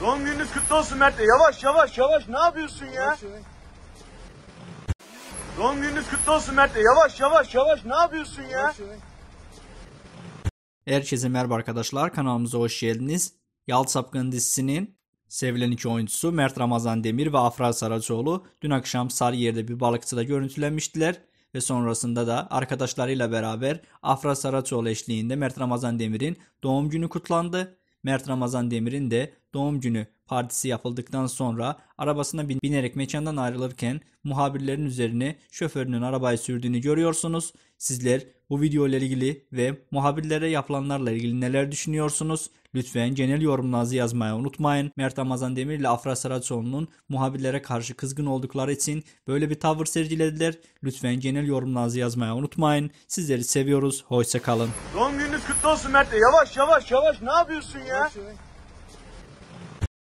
Doğum gününüz kutlu olsun Mert Yavaş yavaş yavaş ne yapıyorsun ya? Doğum gününüz kutlu olsun Mert Yavaş yavaş yavaş ne yapıyorsun ya? Herkese merhaba arkadaşlar kanalımıza hoş geldiniz. Yalt Sapkın dizisinin sevilen iki oyuncusu Mert Ramazan Demir ve Afra Saracoğlu dün akşam sarı yerde bir balıkçıda görüntülenmiştiler ve sonrasında da arkadaşlarıyla beraber Afra Saracoğlu eşliğinde Mert Ramazan Demir'in doğum günü kutlandı Mert Ramazan Demir'in de doğum günü partisi yapıldıktan sonra arabasına bin binerek mekandan ayrılırken muhabirlerin üzerine şoförünün arabayı sürdüğünü görüyorsunuz. Sizler bu video ile ilgili ve muhabirlere yapılanlarla ilgili neler düşünüyorsunuz? Lütfen genel yorumlarınızı yazmayı unutmayın. Mert Ramazan Demir ile Afra Saracoğlu'nun muhabirlere karşı kızgın oldukları için böyle bir tavır sergilediler. Lütfen genel yorumlarınızı yazmayı unutmayın. Sizleri seviyoruz. Hoşça kalın. Doğum gününüz kutlu olsun Mert Yavaş yavaş yavaş ne yapıyorsun ya? Yavaş, yavaş.